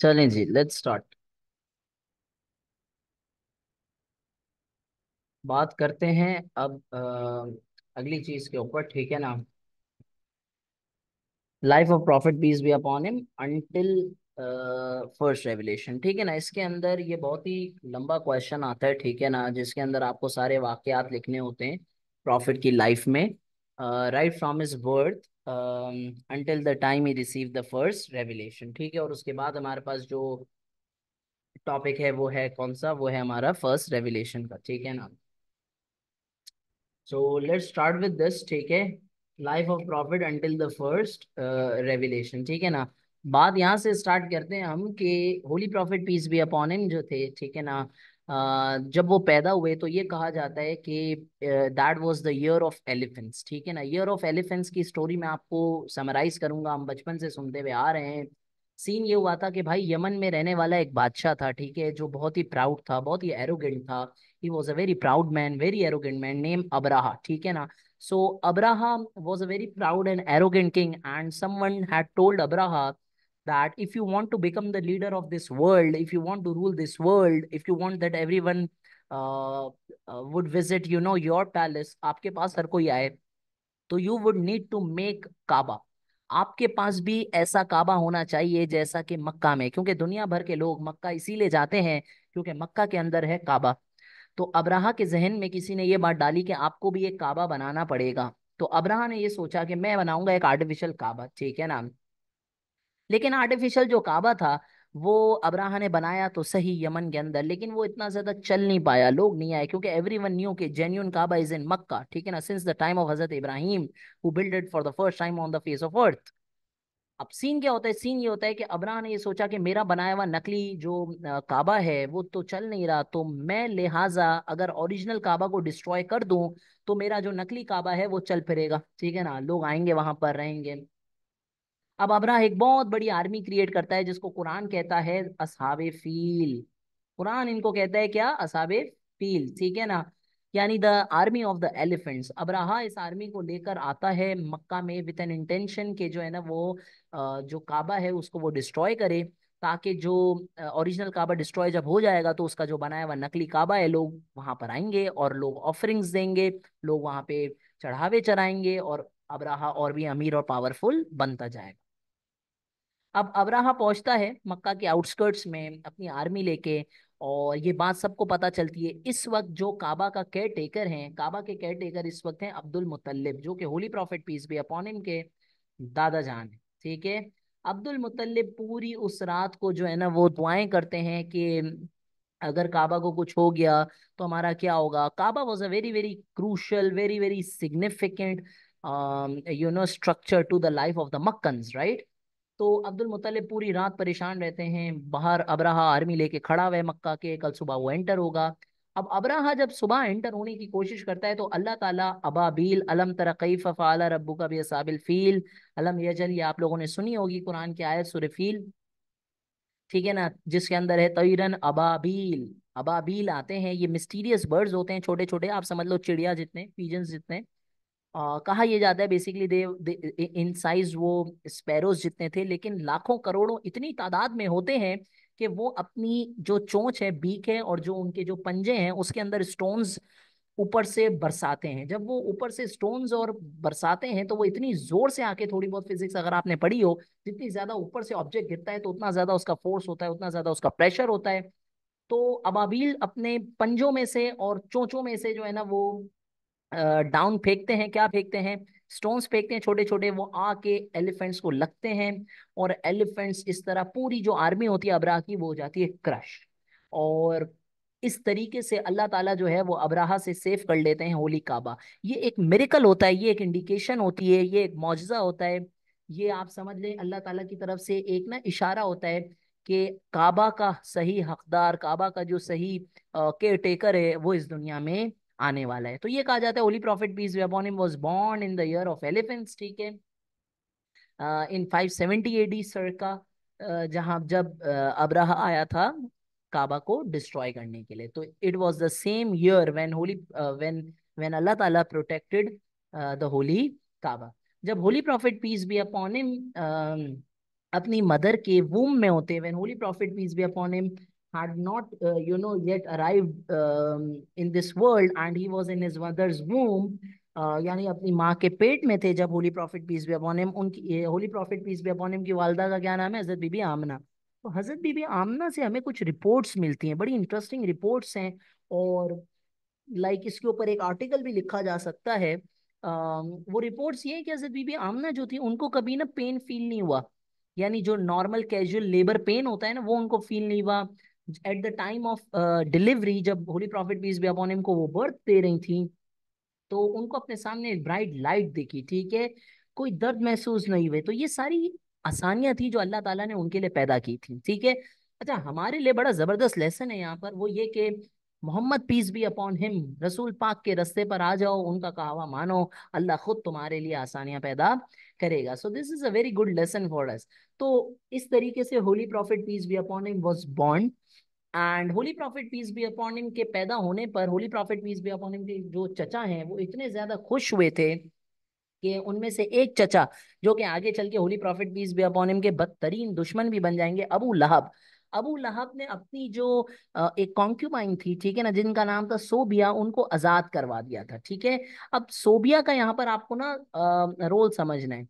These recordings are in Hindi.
चलें जी लेट्स स्टार्ट बात करते हैं अब आ, अगली चीज के ऊपर ठीक है ना life of prophet peace be upon him until first revelation ठीक है ना इसके अंदर ये बहुत ही लंबा क्वेश्चन आता है ठीक है ना जिसके अंदर आपको सारे वाकयात लिखने होते हैं प्रॉफिट की लाइफ में right from his birth until the time he receive the first revelation ठीक है और उसके बाद हमारे पास जो टॉपिक है वो है कौन सा वो है हमारा फर्स्ट रेवलेशन का ठीक है ना so let's start with this ठीक है life of prophet until the first revelation ठीक है ना बात यहाँ से स्टार्ट करते हैं हम कि holy prophet peace be upon him जो थे ठीक है ना जब वो पैदा हुए तो ये कहा जाता है कि that was the year of elephants ठीक है ना ईयर ऑफ एलिफेंट्स की स्टोरी मैं आपको समराइज करूंगा हम बचपन से सुनते हुए आ रहे हैं सीन ये हुआ था कि भाई यमन में रहने वाला एक बादशाह था ठीक है जो बहुत ही प्राउड था बहुत ही एरोगेंट था he was a very proud man very arrogant man name Abraha ठीक है ना so Abraha was a very proud and arrogant king and someone had told Abraha that if you want to become the leader of this world, if you want to rule this world, if you want that everyone uh, uh, would visit, you know, your palace, आपके पास हर कोई आए, तो you would need to make Kaaba. आपके पास भी ऐसा काबा होना चाहिए जैसा कि मक्का में क्योंकि दुनिया भर के लोग मक्का इसीलिए जाते हैं क्योंकि मक्का के अंदर है काबा तो अबराहा के जहन में किसी ने ये बात डाली कि आपको भी एक काबा बनाना पड़ेगा तो अबराहा ने ये सोचा कि मैं बनाऊंगा एक आर्टिफिशियल काबा ठीक है ना लेकिन आर्टिफिशियल जो काबा था वो अबराहा ने बनाया तो सही यमन के अंदर लेकिन वो इतना ज़्यादा चल नहीं पाया लोग नहीं आए क्योंकि एवरी वन न्यू के genuine Kaaba is in Mecca ठीक है ना सिंस द टाइम ऑफ हज़रत Ibrahim who build it for the first time on the face of earth अब सीन क्या होता है सीन ये होता है कि अब्राह ने ये सोचा कि मेरा बनाया हुआ नकली जो काबा है वो तो चल नहीं रहा तो मैं लिहाजा अगर ओरिजिनल काबा को डिस्ट्रॉय कर दूं तो मेरा जो नकली काबा है वो चल फिरेगा ठीक है ना लोग आएंगे वहां पर रहेंगे अब अबरा एक बहुत बड़ी आर्मी क्रिएट करता है जिसको कुरान कहता है असहाब फील कुरान इनको कहता है क्या असहाब फील ठीक है ना यानी the army of the elephants Abraha इस आर्मी को लेकर आता है मक्का में विथ एन इंटेंशन के जो है ना वो जो काबा है उसको वो डिस्ट्रॉय करे ताकि जो ओरिजिनल काबा डिस्ट्रॉय जब हो जाएगा तो उसका जो बनाया हुआ नकली काबा है लोग वहाँ पर आएंगे और लोग ऑफरिंग्स देंगे लोग वहाँ पे चढ़ावे चढ़ाएंगे और अबराहा और भी अमीर और पावरफुल बनता जाएगा अब अबराहा पहुंचता है मक्का के आउटस्कर्ट्स में अपनी आर्मी लेके और ये बात सबको पता चलती है इस वक्त जो काबा का केयर टेकर हैं काबा के केयर टेकर इस वक्त हैं अब्दुल मुतल्लिब जो कि holy prophet peace be upon him के दादा जान ठीक है अब्दुल मुतल्लिब पूरी उस रात को जो है ना वो दुआएं करते हैं कि अगर काबा को कुछ हो गया तो हमारा क्या होगा Kaaba was a very very crucial very very significant you know structure to the life of the Meccans right तो अब्दुल मुतलिब पूरी रात परेशान रहते हैं बाहर अब्रहा आर्मी लेके खड़ा हुआ है मक्का के कल सुबह वो एंटर होगा अब अबराहा जब सुबह एंटर होने की कोशिश करता है तो अल्लाह ताला अबाबील अलम तरकीफ़ फ़ाला रब्बू का भी साबिल फ़ील अलम यजल ये आप लोगों ने सुनी होगी कुरान की आयत सुरफील फ़ील ठीक है ना जिसके अंदर है तयरन अबाबील अबाबील आते हैं ये मिस्टीरियस बर्ड्स होते हैं छोटे छोटे आप समझ लो चिड़िया जितने पीजन्स जितने आ, कहा यह जाता है basically they, they in size वो स्पैरोज जितने थे लेकिन लाखों करोड़ों इतनी तादाद में होते हैं कि वो अपनी जो चोंच है बीक है और जो उनके जो पंजे हैं उसके अंदर स्टोन्स ऊपर से बरसाते हैं जब वो ऊपर से स्टोन्स और बरसाते हैं तो वो इतनी जोर से आके थोड़ी बहुत फिजिक्स अगर आपने पढ़ी हो जितनी ज्यादा ऊपर से ऑब्जेक्ट गिरता है तो उतना ज्यादा उसका फोर्स होता है उतना ज्यादा उसका प्रेशर होता है तो अबाबील अपने पंजों में से और चोंचों में से जो है ना वो डाउन फेंकते हैं क्या फेंकते हैं स्टोन्स फेंकते हैं छोटे छोटे वो आके एलिफेंट्स को लगते हैं और एलिफेंट्स इस तरह पूरी जो आर्मी होती है अबराह की वो हो जाती है क्रश और इस तरीके से अल्लाह ताला जो है वो अबराहा से सेफ कर लेते हैं होली काबा ये एक मेरिकल होता है ये एक इंडिकेशन होती है ये एक मुआजा होता है ये आप समझ लें अल्लाह ताला की तरफ से एक ना इशारा होता है कि काबा का सही हकदार काबा का जो सही केयर टेकर है वो इस दुनिया में आने वाला है तो ये कहा जाता है holy prophet peace be was born in the year of elephants ठीक है इन फाइव 570 एडी का जहां जब अब्राह आया था काबा को डिस्ट्रॉय करने के लिए तो it was the same year when holy when when Allah ताला प्रोटेक्टेड द होली काबा जब holy prophet peace be upon him अपनी मदर के वूम में होते हैं when holy prophet peace be upon him had not, uh, you know, yet arrived um, in this world and he was in his mother's womb, uh, यानी अपनी माँ के पेट में थे जब होली प्रॉफिट पीस भी अबोनिम उनकी होली प्रॉफिट पीस भी अबोनिम की वालदा का क्या नाम है हज़रत बीबी आमना तो हज़रत बीबी आमना से हमें कुछ रिपोर्ट्स मिलती हैं बड़ी इंटरेस्टिंग रिपोर्ट्स हैं और लाइक इसके ऊपर एक आर्टिकल भी लिखा जा सकता है वो रिपोर्ट्स ये है कि हज़रत बीबी आमना जो थी उनको कभी ना पेन फील नहीं हुआ यानी जो नॉर्मल कैजुअल लेबर पेन होता है ना वो उनको फील नहीं हुआ at the time of delivery जब होली प्रॉफिट बीस अपॉन को वो बर्थ दे रही थी तो उनको अपने सामने ब्राइट लाइट देखी ठीक है कोई दर्द महसूस नहीं हुए तो ये सारी आसानियां थी जो अल्लाह ताला ने उनके लिए पैदा की थी ठीक है अच्छा हमारे लिए बड़ा ज़बरदस्त लेसन है यहाँ पर वो ये कि Muhammad peace be upon him रसूल पाक के रस्ते पर आ जाओ उनका कहावा मानो अल्लाह खुद तुम्हारे लिए आसानियां पैदा करेगा so this is a very good lesson for us तो इस तरीके से holy prophet peace be upon him was बॉन्ड and holy prophet peace be upon him के पैदा होने पर holy prophet peace be upon him के जो चचा हैं वो इतने ज्यादा खुश हुए थे कि उनमें से एक चचा जो कि आगे चल के holy prophet peace be upon him के बदतरीन दुश्मन भी बन जाएंगे अबू लहब अबू लहब ने अपनी जो एक कॉन्क्यूमाइन थी ठीक है ना जिनका नाम था सोबिया उनको आज़ाद करवा दिया था ठीक है अब सोबिया का यहाँ पर आपको ना रोल समझना है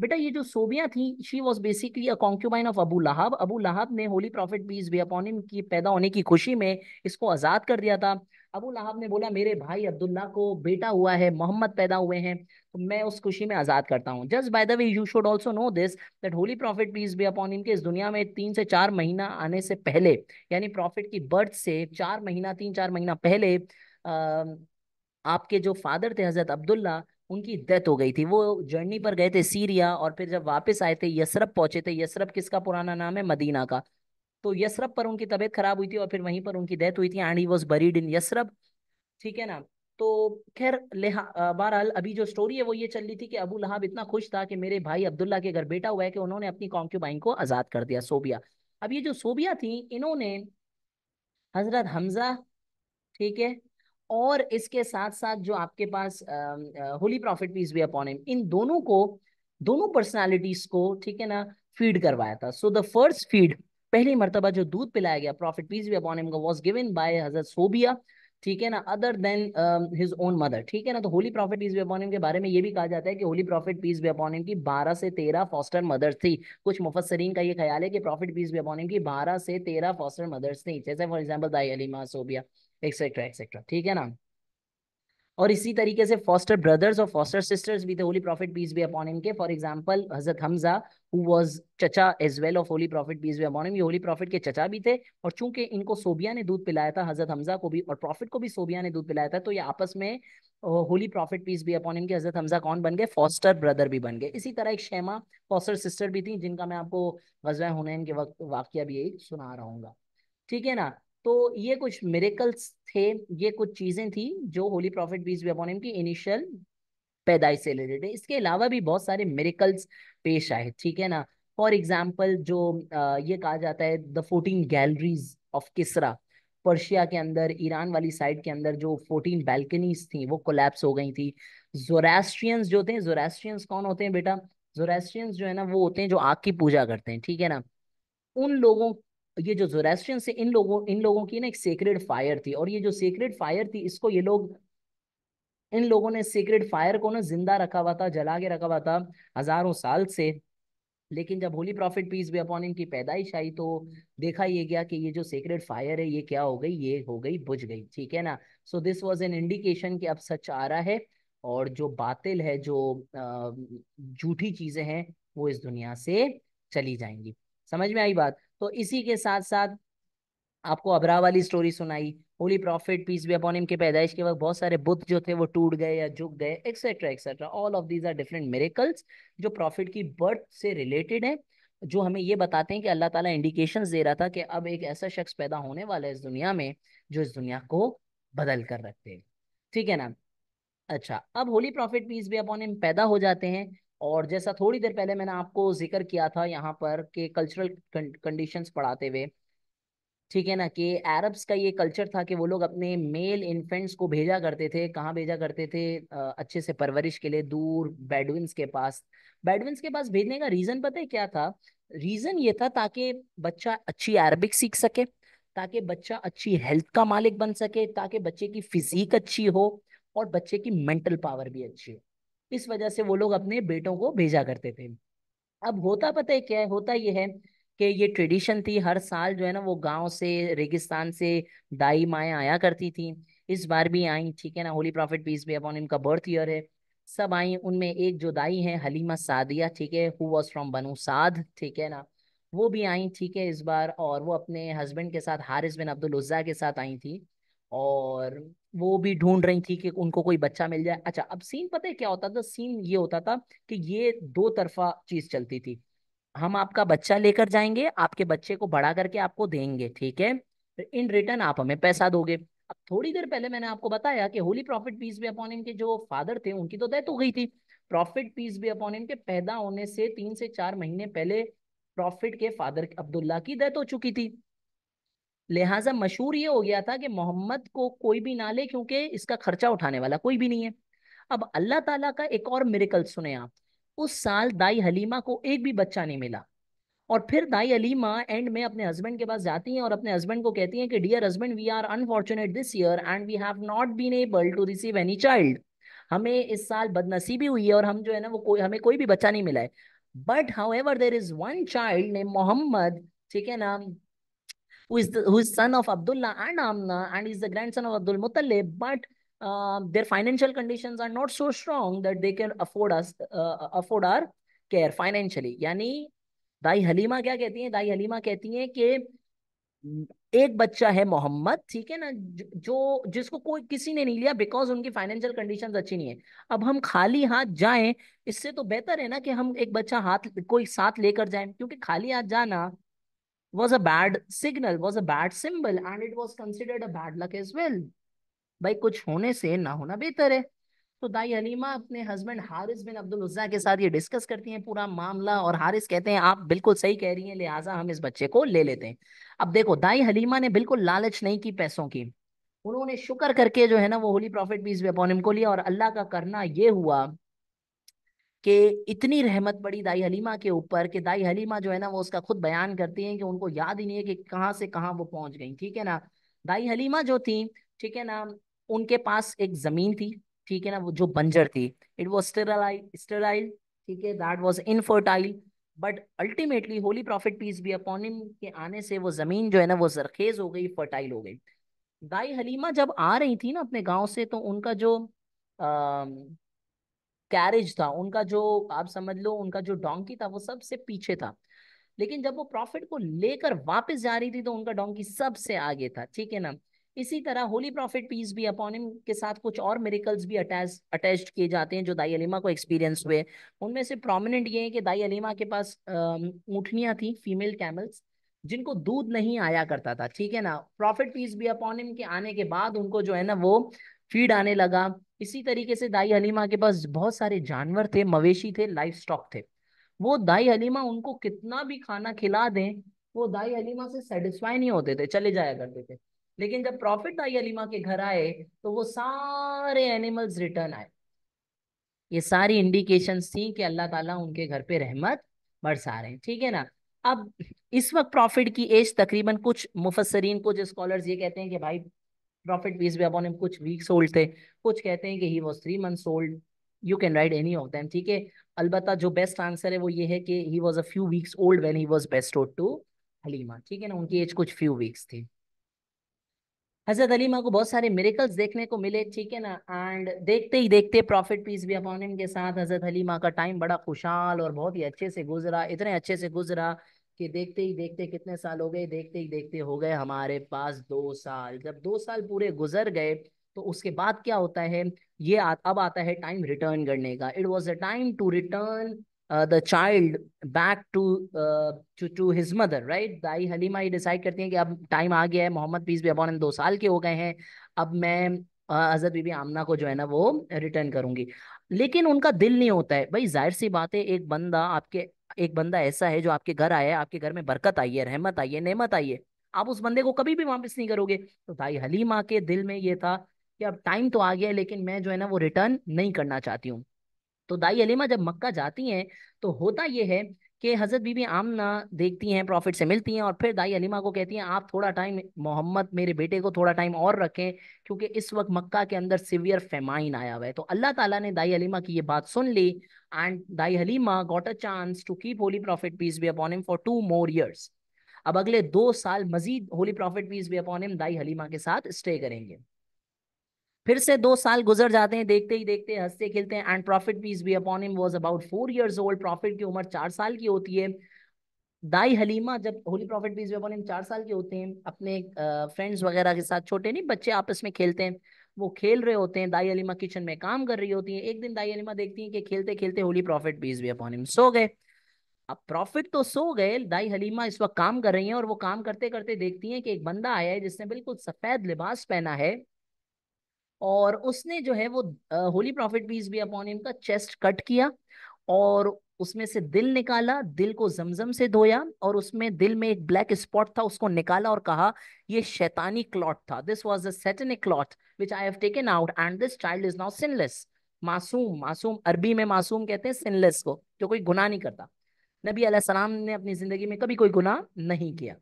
बेटा ये जो सोबिया थी she was basically a concubine of Abu Lahab Abu Lahab ने होली प्रॉफिट बीज बे अपॉन की पैदा होने की खुशी में इसको आज़ाद कर दिया था अबू लहाब ने बोला मेरे भाई अब्दुल्ला को बेटा हुआ है मोहम्मद पैदा हुए हैं तो मैं उस खुशी में आज़ाद करता हूँ just by the way you should also know this that holy prophet peace be upon इनके इस दुनिया में तीन से चार महीना आने से पहले यानी प्रॉफिट की बर्थ से चार महीना तीन चार महीना पहले आ, आपके जो फादर थे हज़रत अब्दुल्ला उनकी डेथ हो गई थी वो जर्नी पर गए थे सीरिया और फिर जब वापस आए थे यसरप पहुंचे थे यसरप किसका पुराना नाम है मदीना का तो यसरप पर उनकी तबीयत खराब हुई थी और फिर वहीं पर उनकी डेथ हुई थी and he was buried in Yathrib ठीक है ना तो खैर लिहा बहरहाल अभी जो स्टोरी है वो ये चल रही थी कि अबू लहाब इतना खुश था कि मेरे भाई अब्दुल्ला के घर बेटा हुआ है कि उन्होंने अपनी कॉन्क्यूबाइन को आज़ाद कर दिया सोबिया अब ये जो सोबिया थी इन्होंने हजरत हमजा ठीक है और इसके साथ साथ जो आपके पास holy prophet peace be upon him इन दोनों को दोनों पर्सनालिटीज को ठीक है ना फीड करवाया था सो द फर्स्ट फीड पहली मरतबा जो दूध पिलाया गया prophet peace be upon him का वॉज गिवन बाय हजरत सोबिया ठीक है ना other than his own mother ठीक है ना तो holy prophet peace be upon him के बारे में ये भी कहा जाता है कि holy prophet peace be upon him की 12 से 13 फॉस्टर मदर्स थी कुछ मुफसरीन का ये ख्याल है कि prophet peace be upon him की 12 से 13 फॉस्टर मदर्स थी जैसे फॉर एग्जांपल दाई अलीमा सोबिया एक्सेट्रा एक्सेट्रा ठीक है ना और इसी तरीके से फॉस्टर ब्रदर्स और फॉस्टर सिस्टर्स भी थे holy prophet peace be upon इनके फॉर एग्जांपल हजरत हमजा हु वाज चचा as well of holy prophet peace be upon ये होली प्रॉफिट के चचा भी थे और चूंकि इनको सोबिया ने दूध पिलाया था हजरत हमजा को भी और प्रॉफिट को भी सोबिया ने दूध पिलाया था तो ये आपस में holy prophet peace be upon इनके के हजरत हमजा कौन बन गए फॉस्टर ब्रदर भी बन गए इसी तरह एक शेमा फॉस्टर सिस्टर भी थी जिनका मैं आपको गजवा हुनैन के वक्त वाक्य भी सुना रहा ठीक है ना तो ये कुछ मेरेकल्स थे ये कुछ चीज़ें थी जो होली प्रॉफिट बीज अपॉन की इनिशियल पैदाइश से रिलेटेड है इसके अलावा भी बहुत सारे मेरेकल्स पेश आए ठीक है ना फॉर एग्जाम्पल जो ये कहा जाता है the fourteen galleries of Kisra Persia के अंदर ईरान वाली साइड के अंदर जो फोर्टीन बैल्कनीज थी वो कोलेप्स हो गई थी जोरास्ट्रियंस जो होते हैं जोरास्ट्रियंस कौन होते हैं बेटा जोरास्ट्रियंस जो है ना वो होते हैं जो आग की पूजा करते हैं ठीक है ना उन लोगों ये जो जोरेस्ट्रियन से इन लोगों इन लोगों की ना एक सेक्रेड फायर थी और ये जो सेक्रेड फायर थी इसको ये लोग इन लोगों ने सीक्रेट फायर को ना जिंदा रखा हुआ था जला के रखा हुआ था हजारों साल से लेकिन जब holy prophet peace be upon इनकी पैदाइश आई तो देखा ये गया कि ये जो सीक्रेट फायर है ये क्या हो गई ये हो गई बुझ गई ठीक है ना so this was an indication कि अब सच आ रहा है और जो बातिल है जो झूठी चीजें हैं वो इस दुनिया से चली जाएंगी समझ में आई बात तो इसी के साथ साथ आपको अबरा वाली स्टोरी सुनाई holy prophet peace be upon के पैदाइश के वक्त बहुत सारे बुद्ध जो थे वो टूट गए या झुक गए etcetera etcetera all of these are different miracles जो प्रॉफिट की बर्थ से रिलेटेड है जो हमें ये बताते हैं कि अल्लाह ताला इंडिकेशन दे रहा था कि अब एक ऐसा शख्स पैदा होने वाला है इस दुनिया में जो इस दुनिया को बदल कर रखते हैं ठीक है ना अच्छा अब holy prophet peace be upon पैदा हो जाते हैं और जैसा थोड़ी देर पहले मैंने आपको जिक्र किया था यहाँ पर कि कल्चरल कंडीशंस पढ़ाते हुए ठीक है ना कि अरब्स का ये कल्चर था कि वो लोग अपने मेल इन्फेंट्स को भेजा करते थे कहाँ भेजा करते थे अच्छे से परवरिश के लिए दूर बेडविंस के पास बेडविंस के पास भेजने का रीज़न पता है क्या था रीज़न ये था ताकि बच्चा अच्छी अरबिक सीख सके ताकि बच्चा अच्छी हेल्थ का मालिक बन सके ताकि बच्चे की फिजिक अच्छी हो और बच्चे की मेंटल पावर भी अच्छी हो इस वजह से वो लोग अपने बेटों को भेजा करते थे अब होता पता है क्या है होता ये है कि ये ट्रेडिशन थी हर साल जो है ना वो गांव से रेगिस्तान से दाई माएँ आया करती थी इस बार भी आई ठीक है ना holy prophet peace be upon इनका बर्थ ईयर है सब आई उनमें एक जो दाई है हलीमा सादिया ठीक है हु वॉज फ्रॉम बनू साध ठीक है ना वो भी आई ठीक है इस बार और वो अपने हस्बैंड के साथ हारिस बिन अब्दुल उज्जा के साथ आई थी और वो भी ढूंढ रही थी कि उनको कोई बच्चा मिल जाए अच्छा अब सीन पता है क्या होता था सीन ये होता था कि ये दो तरफा चीज चलती थी हम आपका बच्चा लेकर जाएंगे आपके बच्चे को बड़ा करके आपको देंगे ठीक है तो इन रिटर्न आप हमें पैसा दोगे अब थोड़ी देर पहले मैंने आपको बताया कि holy prophet peace be upon इनके जो फादर थे उनकी तो डेथ हो गई थी प्रॉफिट पीस भी अपॉन इनके पैदा होने से तीन से चार महीने पहले प्रॉफिट के फादर अब्दुल्ला की डेथ हो चुकी थी लिहाजा मशहूर ये हो गया था कि मोहम्मद को कोई भी ना ले क्योंकि इसका खर्चा उठाने वाला कोई भी नहीं है अब अल्लाह ताला का एक और मेरिकल सुने आप उस साल दाई हलीमा को एक भी बच्चा नहीं मिला और फिर दाई हलीमा एंड में अपने हस्बैंड के पास जाती हैं और अपने हस्बैंड को कहती हैं कि dear husband we are unfortunate this year and we have not been able to receive any child हमें इस साल बदनसीबी हुई है और हम जो है ना वो कोई हमें कोई भी बच्चा नहीं मिला है but how there is one child ने मोहम्मद ठीक है ना who is the, who is son of Abdullah and Amna and is the grandson of Abdul Muttalib, but uh, their financial conditions are not so strong that they can afford us uh, afford our care financially. Yani दाई हलीमा क्या कहती हैं दाई हलीमा कहती हैं कि एक बच्चा है मोहम्मद ठीक है ना जो जिसको कोई किसी ने नहीं लिया बिकॉज उनकी फाइनेंशियल कंडीशंस अच्छी नहीं है अब हम खाली हाथ जाएं इससे तो बेहतर है ना कि हम एक बच्चा हाथ कोई साथ लेकर जाएं क्योंकि खाली हाथ जाना was a bad signal, was a bad symbol, and it was considered a bad luck as well. भाई कुछ होने से ना होना बेहतर है तो दाई हलीमा अपने husband Haris bin Abdul Uzza के साथ ये डिस्कस करती हैं पूरा मामला और हारिस कहते हैं आप बिल्कुल सही कह रही हैं लिहाजा हम इस बच्चे को ले लेते हैं अब देखो दाई हलीमा ने बिल्कुल लालच नहीं की पैसों की उन्होंने शुक्र करके जो है ना वो होली प्रॉफिट बीस अपॉन को लिया और अल्लाह का करना ये हुआ कि इतनी रहमत पड़ी दाई हलीमा के ऊपर कि दाई हलीमा जो है ना वो उसका खुद बयान करती हैं कि उनको याद ही नहीं है कि कहाँ से कहाँ वो पहुंच गई ठीक है ना दाई हलीमा जो थी ठीक है ना उनके पास एक जमीन थी ठीक है ना वो जो बंजर थी इट वॉज स्टेराइल स्टेराइल ठीक है that was infertile but ultimately holy prophet peace be upon him के आने से वो जमीन जो है ना वो जरखेज हो गई फर्टाइल हो गई दाई हलीमा जब आ रही थी ना अपने गाँव से तो उनका जो कैरेज था उनका जो आप समझ लो उनका जो डोंकी था वो सबसे पीछे था लेकिन जब वो प्रॉफिट को लेकर वापस जा रही थी तो उनका डोंकी सबसे आगे था ठीक है ना इसी तरह Holi prophet peace be upon him के साथ कुछ और मेरिकल्स भी अटैच अटैच किए जाते हैं जो दाई अलीमा को एक्सपीरियंस हुए उनमें से प्रोमिनेंट ये है कि दाई अलीमा के पास ऊँटनियाँ थी फीमेल कैमल्स जिनको दूध नहीं आया करता था ठीक है ना प्रॉफिट पीस भी अपॉनिम के आने के बाद उनको जो है ना वो फीड आने लगा इसी तरीके से दाई हलीमा के पास बहुत सारे जानवर थे मवेशी थे लाइफ स्टॉक थे वो दाई हलीमा उनको कितना भी खाना खिला दें वो दाई हलीमा से सेटिस्फाई नहीं होते थे चले जाया करते थे लेकिन जब प्रॉफिट दाई हलीमा के घर आए तो वो सारे एनिमल्स रिटर्न आए ये सारी इंडिकेशन थी कि अल्लाह ताला उनके घर पे रहमत बरसा रहे हैं ठीक है ना अब इस वक्त प्रॉफिट की एज तकरीबन कुछ मुफसरीन कुछ स्कॉलर्स ये कहते हैं कि भाई prophet peace be upon him कुछ वीक्स ओल्ड थे कुछ कहते हैं कि he was three months old you can ride any of them ठीक है अलबत्त जो बेस्ट आंसर है वो ये है कि he was a few weeks old when he was bestowed to Halima ठीक है ना उनकी एज कुछ फ्यू वीक्स थी हजरत अलीमा को बहुत सारे मेरेकल्स देखने को मिले ठीक है ना एंड देखते ही देखते प्रॉफिट पीस भी अपॉन के साथ हजरत अलीमा का टाइम बड़ा खुशहाल और बहुत ही अच्छे से गुजरा इतने अच्छे से गुजरा कि देखते ही देखते कितने साल हो गए देखते ही देखते हो गए हमारे पास दो साल जब दो साल पूरे गुजर गए तो उसके बाद क्या होता है ये आ, अब आता है टाइम रिटर्न करने का it was a time to return the child back to to to his mother right दाई हलीमा ये डिसाइड करती हैं कि अब टाइम आ गया है मोहम्मद पीस भी अपॉन दो साल के हो गए हैं अब मैं अजहर uh, बीबी आमना को जो है ना वो रिटर्न करूंगी लेकिन उनका दिल नहीं होता है भाई जाहिर सी बात है एक बंदा आपके एक बंदा ऐसा है जो आपके घर आया है आपके घर में बरकत आई है रहमत आई है नेमत आई है आप उस बंदे को कभी भी वापस नहीं करोगे तो भाई हलीमा के दिल में ये था कि अब टाइम तो आ गया है लेकिन मैं जो है ना वो रिटर्न नहीं करना चाहती हूँ तो दाई हलीमा जब मक्का जाती हैं तो होता यह है कि हज़रत बीबी आमना देखती हैं प्रॉफिट से मिलती हैं और फिर दाई अलीमा को कहती हैं आप थोड़ा टाइम मोहम्मद मेरे बेटे को थोड़ा टाइम और रखें क्योंकि इस वक्त मक्का के अंदर सिवियर फेमाइन आया हुआ है तो अल्लाह ताला ने दाई अलीमा की ये बात सुन ली एंड दाई Alima got a chance to keep holy prophet peace be upon him for two more years अब अगले दो साल मजीद holy prophet peace be upon him दाई हलीमा के साथ स्टे करेंगे फिर से दो साल गुजर जाते हैं देखते ही देखते हंसते खेलते हैं and prophet peace be upon him was about four years old prophet की उम्र चार साल की होती है दाई हलीमा जब holy prophet peace be upon him चार साल के होते हैं अपने फ्रेंड्स वगैरह के साथ छोटे नहीं बच्चे आपस में खेलते हैं वो खेल रहे होते हैं दाई हलीमा किचन में काम कर रही होती है एक दिन दाई हलीमा देखती हैं कि खेलते खेलते होली प्रॉफिट बीस भी अपॉन हिम सो गए अब प्रॉफिट तो सो गए दाई हलीमा इस वक्त काम कर रही हैं और वो काम करते करते देखती हैं कि एक बंदा आया है जिसने बिल्कुल सफ़ेद लिबास पहना है और उसने जो है वो holy prophet peace be upon इनका चेस्ट कट किया और उसमें से दिल निकाला दिल को जमजम से धोया और उसमें दिल में एक ब्लैक स्पॉट था उसको निकाला और कहा ये शैतानी क्लॉट था this was satanic clot which I have taken out and this child is now sinless मासूम मासूम अरबी में मासूम कहते हैं सिनलेस को जो कोई गुनाह नहीं करता नबी सलाम ने अपनी जिंदगी में कभी कोई गुनाह नहीं किया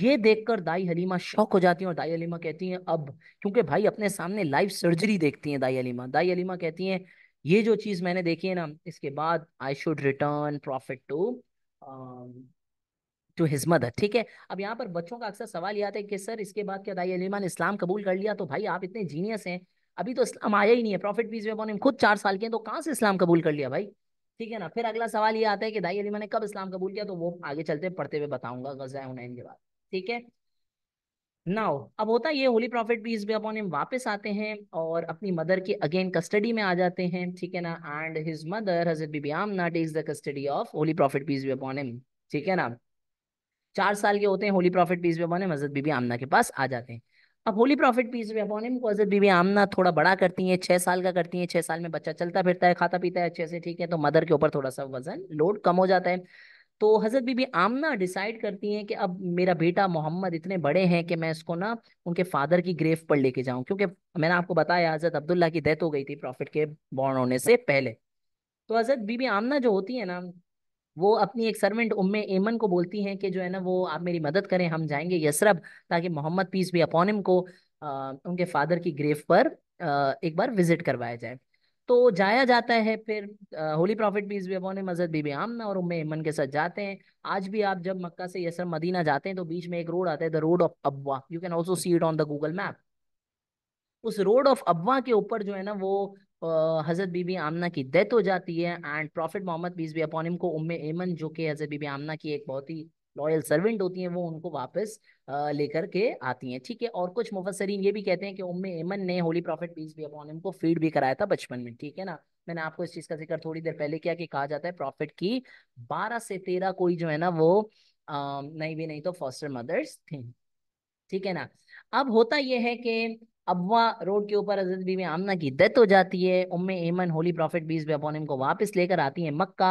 ये देखकर दाई हलीमा शौक हो जाती है और दाई हलीमा कहती हैं अब क्योंकि भाई अपने सामने लाइव सर्जरी देखती हैं दाई हलीमा दाई हलीमा कहती हैं ये जो चीज़ मैंने देखी है ना इसके बाद I should return prophet to to his mother ठीक है अब यहाँ पर बच्चों का अक्सर सवाल ये आता है कि सर इसके बाद क्या दाई अलीमा ने इस्लाम कबूल कर लिया तो भाई आप इतने जीनियस हैं अभी तो इस्लाम आया ही नहीं है प्रॉफिट पीस में खुद चार साल के हैं तो कहाँ से इस्लाम कबूल कर लिया भाई ठीक है ना फिर अगला सवाल ये आता है कि दाई अलीमा ने कब इस्लाम कबूल किया तो वो आगे चलते पढ़ते हुए बताऊंगा गजा हुनैन के बाद ठीक है नाउ अब होता ये होली प्रॉफिट भी इस बे अपॉन हिम वापस आते हैं और अपनी मदर के अगेन कस्टडी में आ जाते हैं ठीक है ना and his mother Hazrat Bibi Amna is the custody of holy prophet peace be upon him ठीक है ना चार साल के होते हैं holy prophet peace be upon him Hazrat Bibi Amna के पास आ जाते हैं अब holy prophet peace be upon him को हजरत बीबी आमना थोड़ा बड़ा करती है छः साल का करती है छः साल में बच्चा चलता फिरता है खाता पीता है अच्छे से ठीक है तो मदर के ऊपर थोड़ा सा वजन लोड कम हो जाता है तो हज़रत बीबी आमना डिसाइड करती हैं कि अब मेरा बेटा मोहम्मद इतने बड़े हैं कि मैं इसको ना उनके फादर की ग्रेव पर लेके जाऊं क्योंकि मैंने आपको बताया हज़रत अब्दुल्ला की डेथ हो गई थी प्रॉफिट के बॉर्न होने से पहले तो हज़रत बीबी आमना जो होती है ना वो अपनी एक सर्वेंट उम्मे एमन को बोलती हैं कि जो है ना वो आप मेरी मदद करें हम जाएंगे यसरब ताकि मोहम्मद पीस भी अपोनिम को आ, उनके फादर की ग्रेव पर आ, एक बार विजिट करवाया जाए तो जाया जाता है फिर होली प्रॉफिट भी भी अपने मजहद बीबी आमना और उम्मे इमन के साथ जाते हैं आज भी आप जब मक्का से यसर मदीना जाते हैं तो बीच में एक रोड आता है the road of Abwa you can also see it on the Google map उस रोड ऑफ अबवा के ऊपर जो है ना वो हज़रत बीबी आमना की डेथ हो जाती है एंड प्रॉफिट मोहम्मद बीस भी अपॉनिम को उम्मे एमन जो कि हज़रत बीबी आमना की एक बहुत ही लॉयल सर्वेंट होती हैं वो उनको वापस लेकर के आती हैं ठीक है और कुछ मुफसरीन ये भी कहते हैं कि उम्मे एमन ने holy prophet peace be upon को फीड भी कराया था बचपन में ठीक है ना मैंने आपको इस चीज़ का जिक्र थोड़ी देर पहले किया कि कहा जाता है प्रॉफिट की बारह से तेरह कोई जो है ना वो नहीं भी नहीं तो फॉस्टर मदर्स थी ठीक है ना अब होता यह है कि वहाँ रोड के ऊपर हजरत बीबी आमना की डेथ हो जाती है उम एमन होली प्रॉफिट बीस भी अपॉन को वापस लेकर आती है मक्का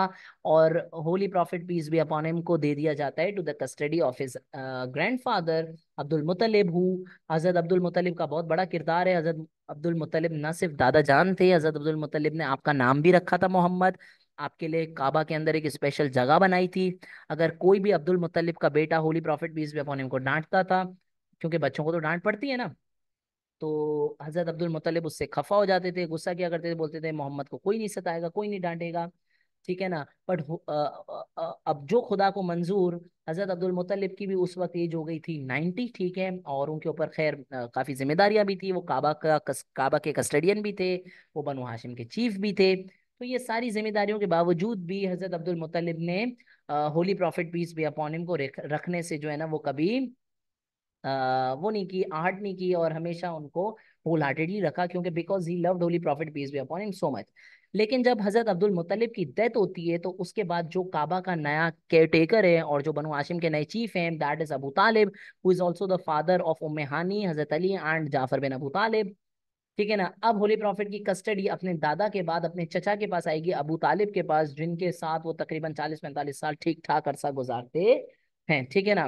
और होली प्रॉफिट बीस भी अपॉन को दे दिया जाता है to the custody of his grandfather Abdul Muttalib who Hazrat Abdul मुतलिब का बहुत बड़ा किरदार है हज़रत अब्दुल मुतलिब न सिर्फ दादा जान थे हज़रत अब्दुल मुतलिब ने आपका नाम भी रखा था मोहम्मद आपके लिए काबा के अंदर एक स्पेशल जगह बनाई थी अगर कोई भी अब्दुल मुतलिब का बेटा होली प्रॉफिट बीस भी अपॉन को डांटता था क्योंकि बच्चों को तो डांट पड़ती है ना तो हज़रत अब्दुल मुतलब उससे खफा हो जाते थे गुस्सा किया करते थे बोलते थे मोहम्मद को कोई नहीं सताएगा कोई नहीं डांटेगा ठीक है ना बट अब जो खुदा को मंजूर हज़रत अब्दुल मुतलब की भी उस वक्त एज हो गई थी नाइन्टी ठीक है और उनके ऊपर खैर काफ़ी जिम्मेदारियां भी थी वो काबा का काबा के कस्टडियन भी थे वो बनो हाशिम के चीफ भी थे तो ये सारी जिम्मेदारियों के बावजूद भी हज़रत अब्दुल मुतलब ने holy prophet peace be upon को रखने से जो है ना वो कभी वो नहीं की आहट नहीं की और हमेशा उनको होल हार्टेडली रखा क्योंकि because he love holy prophet peace be upon him so much लेकिन जब हजरत अब्दुल मुतलिब की डेथ होती है तो उसके बाद जो काबा का नया केयर टेकर है और जो बनु आशिम के नए चीफ हैं that is Abu Talib who is also the father of Umm Hani Hazrat Ali and Jafar bin Abu Talib ठीक है ना अब होली प्रॉफिट की कस्टडी अपने दादा के बाद अपने चचा के पास आएगी अबू तालिब के पास जिनके साथ वो तकरीबन चालीस पैंतालीस साल ठीक ठाक अरसा गुजारते हैं ठीक है ना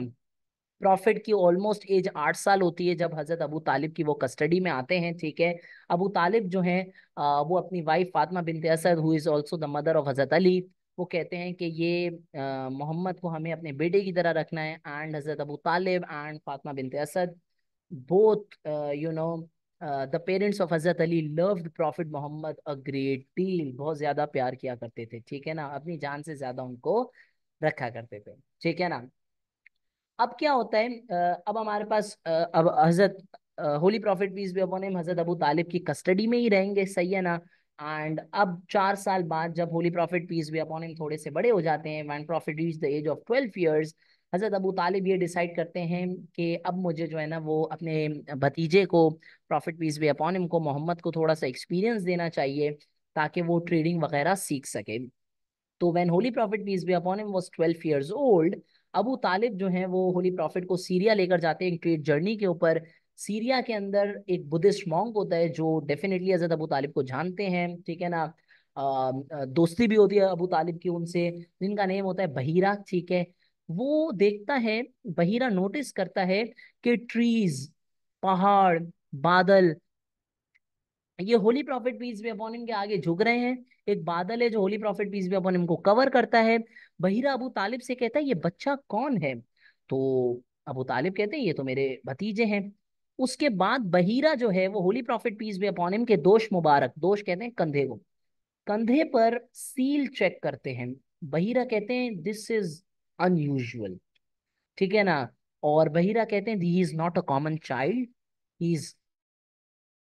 प्रॉफिट की ऑलमोस्ट एज आठ साल होती है जब हज़रत अबू तालिब की वो कस्टडी में आते हैं ठीक है अबू तालिब जो हैं वो अपनी wife Fatima binte Asad who is also the mother of Hazrat Ali वो कहते हैं कि ये मोहम्मद को हमें अपने बेटे की तरह रखना है and Hazrat Abu Talib and Fatima binte Asad both you know the parents of Hazrat Ali the prophet Mohammad a great deal बहुत ज़्यादा प्यार किया करते थे ठीक है ना अपनी जान से ज़्यादा उनको रखा करते थे ठीक है ना अब क्या होता है अब हमारे पास अब Hazrat holy prophet peace be upon Hazrat Abu तालिब की कस्टडी में ही रहेंगे सही है ना एंड अब चार साल बाद जब holy prophet peace be upon थोड़े से बड़े हो जाते हैं when prophet reach the age of twelve years Hazrat Abu तालिब ये डिसाइड करते हैं कि अब मुझे जो है ना वो अपने भतीजे को प्रॉफिट पीस भी अपॉन को मोहम्मद को थोड़ा सा एक्सपीरियंस देना चाहिए ताकि वो ट्रेडिंग वगैरह सीख सके तो when holy prophet peace be upon was twelve years old Abu Talib जो है वो होली प्रॉफिट को सीरिया लेकर जाते हैं ट्रेड जर्नी के ऊपर सीरिया के अंदर एक बुद्धिस्ट मॉन्ग होता है जो डेफिनेटली हजरत अबू तालिब को जानते हैं ठीक है ना आ, दोस्ती भी होती है अबू तालिब की उनसे जिनका नेम होता है बहीरा ठीक है वो देखता है बहीरा नोटिस करता है कि ट्रीज पहाड़ बादल ये होली प्रॉफिट बीच में अपॉन इनके आगे झुक रहे हैं एक बादल है जो होली प्रॉफिट पीस भी अपन इनको कवर करता है बहिरा अबू तालिब से कहता है ये बच्चा कौन है तो अबू तालिब कहते हैं ये तो मेरे भतीजे हैं उसके बाद बहिरा जो है वो holy prophet peace be upon him के दोष मुबारक दोष कहते हैं कंधे को कंधे पर सील चेक करते हैं बहिरा कहते हैं दिस इज अनयूजल ठीक है ना और बहिरा कहते हैं he is not a common child he is